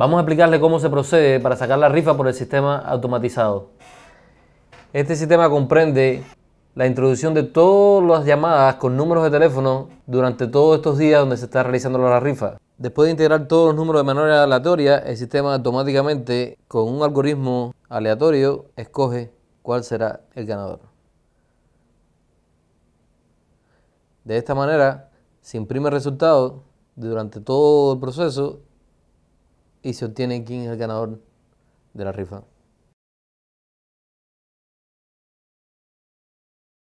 Vamos a explicarle cómo se procede para sacar la rifa por el sistema automatizado. Este sistema comprende la introducción de todas las llamadas con números de teléfono durante todos estos días donde se está realizando la rifa. Después de integrar todos los números de manera aleatoria, el sistema automáticamente, con un algoritmo aleatorio, escoge cuál será el ganador. De esta manera, se imprime el resultado durante todo el proceso y se obtiene quién es el ganador de la rifa.